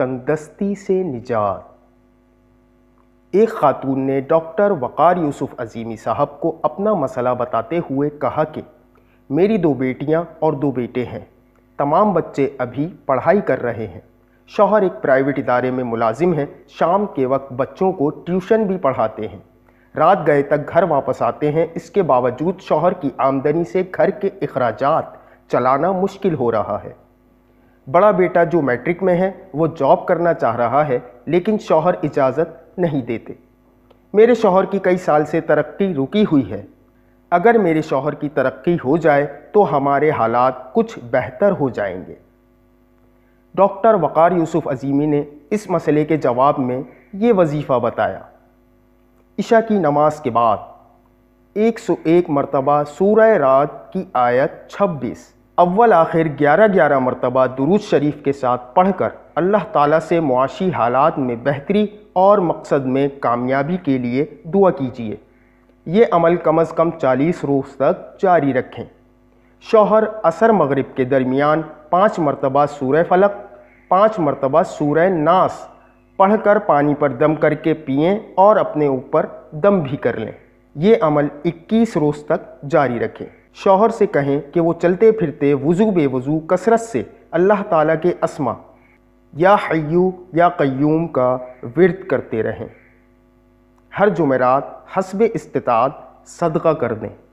तंगदस्ती से निजात एक खातून ने डॉक्टर वक़ार यूसुफ अजीमी साहब को अपना मसला बताते हुए कहा कि मेरी दो बेटियां और दो बेटे हैं तमाम बच्चे अभी पढ़ाई कर रहे हैं शौहर एक प्राइवेट इदारे में मुलाजिम हैं शाम के वक्त बच्चों को ट्यूशन भी पढ़ाते हैं रात गए तक घर वापस आते हैं इसके बावजूद शौहर की आमदनी से घर के अखराज चलाना मुश्किल हो रहा है बड़ा बेटा जो मैट्रिक में है वो जॉब करना चाह रहा है लेकिन शौहर इजाज़त नहीं देते मेरे शौहर की कई साल से तरक्की रुकी हुई है अगर मेरे शौहर की तरक्की हो जाए तो हमारे हालात कुछ बेहतर हो जाएंगे डॉक्टर वक़ार यूसुफ अजीमी ने इस मसले के जवाब में ये वजीफ़ा बताया इशा की नमाज के बाद एक सौ एक मरतबा सूर्य रात की आयत छब्बीस अव्वल आखिर ग्यारह ग्यारह मरतबा दुरूद शरीफ के साथ पढ़ कर अल्लाह ताली से मुआशी हालात में बेहतरी और मकसद में कामयाबी के लिए दुआ कीजिए ये अमल कम अज़ कम चालीस रोज़ तक जारी रखें शोहर असर मगरब के दरमियान पाँच मरतबा सूर फलक पाँच मरतबा सूर नास पढ़ कर पानी पर दम करके पिएँ और अपने ऊपर दम भी कर लें ये अमल 21 रोज़ तक जारी रखें शौहर से कहें कि वो चलते फिरते वज़ू बेवज़ू कसरत से अल्लाह ताला के अस्मा या हयू या क़य्यूम का विर्द करते रहें हर जुमेरात हसब इस्तात सदका कर दें